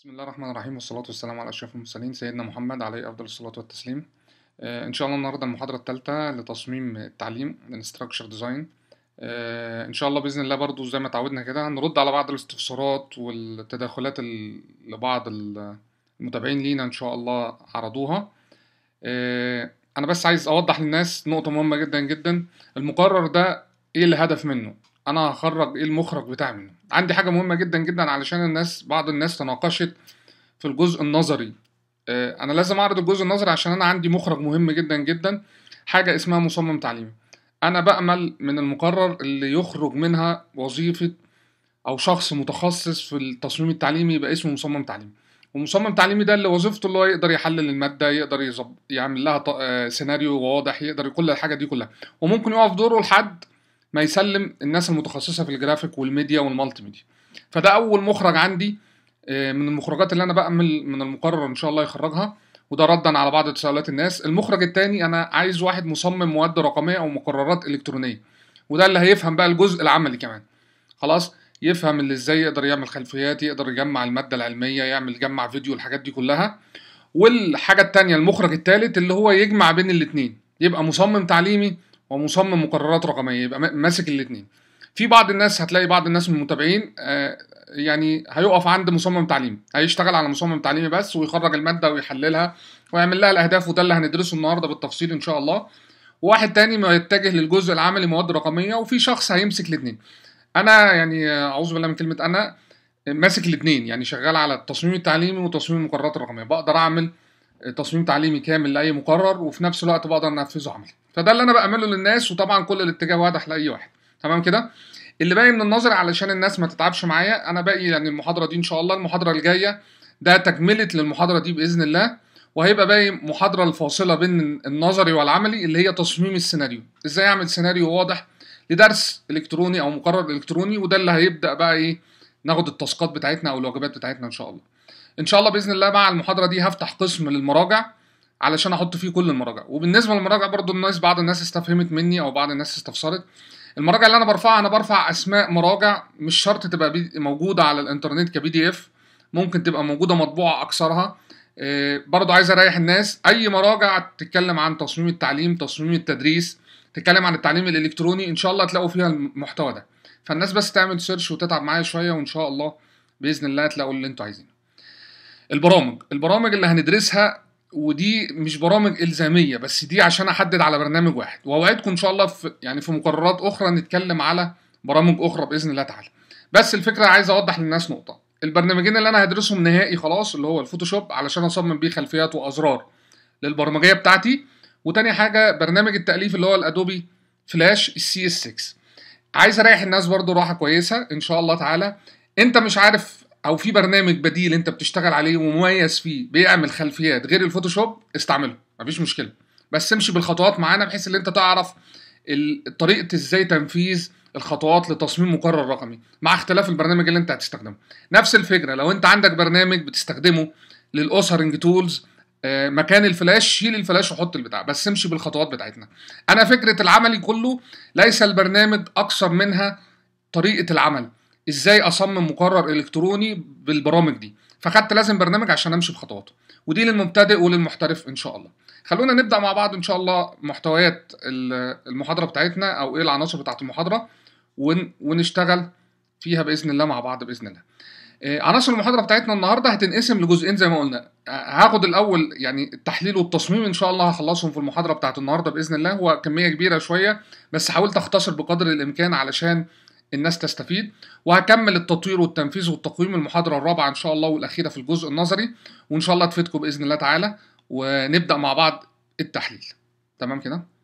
بسم الله الرحمن الرحيم والصلاة والسلام على أشرف المرسلين سيدنا محمد عليه أفضل الصلاة والتسليم آه، إن شاء الله النهاردة المحاضرة التالتة لتصميم التعليم الانستراكشر آه، ديزاين إن شاء الله بإذن الله برضو زي ما تعودنا كده هنرد على بعض الاستفسارات والتداخلات اللي بعض المتابعين لينا إن شاء الله عرضوها آه، أنا بس عايز أوضح للناس نقطة مهمة جدا جدا المقرر ده إيه الهدف منه انا هخرج ايه المخرج بتاع منه عندي حاجه مهمه جدا جدا علشان الناس بعض الناس تناقشت في الجزء النظري آه، انا لازم اعرض الجزء النظري عشان انا عندي مخرج مهم جدا جدا حاجه اسمها مصمم تعليمي انا بامل من المقرر اللي يخرج منها وظيفه او شخص متخصص في التصميم التعليمي يبقى اسمه مصمم تعليمي ومصمم تعليمي ده اللي وظيفته اللي هو يقدر يحلل الماده يقدر يعمل لها آه، سيناريو واضح يقدر كل الحاجه دي كلها وممكن يقف دوره لحد ما يسلم الناس المتخصصه في الجرافيك والميديا والمالتي ميديا فده اول مخرج عندي آه، من المخرجات اللي انا بامل من المقرر ان شاء الله يخرجها وده ردا على بعض تساؤلات الناس المخرج الثاني انا عايز واحد مصمم مواد رقميه او مقررات الكترونيه وده اللي هيفهم بقى الجزء العملي كمان خلاص يفهم اللي ازاي يقدر يعمل خلفيات يقدر يجمع الماده العلميه يعمل يجمع فيديو الحاجات دي كلها والحاجه الثانيه المخرج الثالث اللي هو يجمع بين الاثنين يبقى مصمم تعليمي ومصمم مقررات رقميه يبقى ماسك الاثنين في بعض الناس هتلاقي بعض الناس من المتابعين آه، يعني هيقف عند مصمم تعليمي هيشتغل على مصمم تعليمي بس ويخرج الماده ويحللها ويعمل لها الاهداف وده اللي هندرسه النهارده بالتفصيل ان شاء الله وواحد تاني ما يتجه للجزء العملي مواد رقميه وفي شخص هيمسك الاثنين انا يعني اعوذ بالله من كلمه انا ماسك الاثنين يعني شغال على التصميم التعليمي وتصميم المقررات الرقميه بقدر اعمل تصميم تعليمي كامل لاي مقرر وفي نفس الوقت بقدر انفذه عملي فده اللي انا بعمله للناس وطبعا كل الاتجاه واضح لاي واحد تمام كده اللي باقي من النظر علشان الناس ما تتعبش معايا انا باقي يعني المحاضره دي ان شاء الله المحاضره الجايه ده تكمله للمحاضره دي باذن الله وهيبقى باقي محاضره الفاصله بين النظري والعملي اللي هي تصميم السيناريو ازاي اعمل سيناريو واضح لدرس الكتروني او مقرر الكتروني وده اللي هيبدا بقى ايه ناخد التاسكات بتاعتنا او الواجبات بتاعتنا ان شاء الله ان شاء الله باذن الله مع المحاضره دي هفتح قسم للمراجع علشان احط فيه كل المراجع وبالنسبه للمراجع برضو الناس بعض الناس استفهمت مني او بعض الناس استفسرت المراجع اللي انا برفعها انا برفع اسماء مراجع مش شرط تبقى موجوده على الانترنت كبي دي اف ممكن تبقى موجوده مطبوعه اكثرها آه، برضو عايز اريح الناس اي مراجع تتكلم عن تصميم التعليم تصميم التدريس تتكلم عن التعليم الالكتروني ان شاء الله تلاقوا فيها المحتوى ده فالناس بس تعمل سيرش وتتعب معايا شويه وان شاء الله باذن الله تلاقوا اللي انتوا عايزينه البرامج البرامج اللي هندرسها ودي مش برامج الزاميه بس دي عشان احدد على برنامج واحد واوعدكم ان شاء الله في يعني في مقررات اخرى نتكلم على برامج اخرى باذن الله تعالى بس الفكره عايز اوضح للناس نقطه البرنامجين اللي انا هدرسهم نهائي خلاص اللي هو الفوتوشوب علشان اصمم بيه خلفيات وازرار للبرمجيه بتاعتي وتاني حاجه برنامج التاليف اللي هو الادوبي فلاش السي اس 6 عايز اريح الناس برضو راحه كويسه ان شاء الله تعالى انت مش عارف او في برنامج بديل انت بتشتغل عليه ومميز فيه بيعمل خلفيات غير الفوتوشوب استعمله مفيش مشكله بس امشي بالخطوات معانا بحيث ان انت تعرف طريقه ازاي تنفيذ الخطوات لتصميم مقرر رقمي مع اختلاف البرنامج اللي انت هتستخدمه نفس الفكره لو انت عندك برنامج بتستخدمه للاوثرنج تولز آه، مكان الفلاش شيل الفلاش وحط البتاع بس امشي بالخطوات بتاعتنا انا فكره العملي كله ليس البرنامج اكثر منها طريقه العمل ازاي اصمم مقرر الكتروني بالبرامج دي فخدت لازم برنامج عشان امشي بخطواته ودي للمبتدئ وللمحترف ان شاء الله خلونا نبدا مع بعض ان شاء الله محتويات المحاضره بتاعتنا او ايه العناصر بتاعه المحاضره ونشتغل فيها باذن الله مع بعض باذن الله آه، عناصر المحاضره بتاعتنا النهارده هتنقسم لجزئين زي ما قلنا آه، هاخد الاول يعني التحليل والتصميم ان شاء الله هخلصهم في المحاضره بتاعت النهارده باذن الله هو كميه كبيره شويه بس حاولت اختصر بقدر الامكان علشان الناس تستفيد وهكمل التطوير والتنفيذ والتقويم المحاضرة الرابعة إن شاء الله والأخيرة في الجزء النظري وإن شاء الله تفيدكم بإذن الله تعالى ونبدأ مع بعض التحليل تمام كده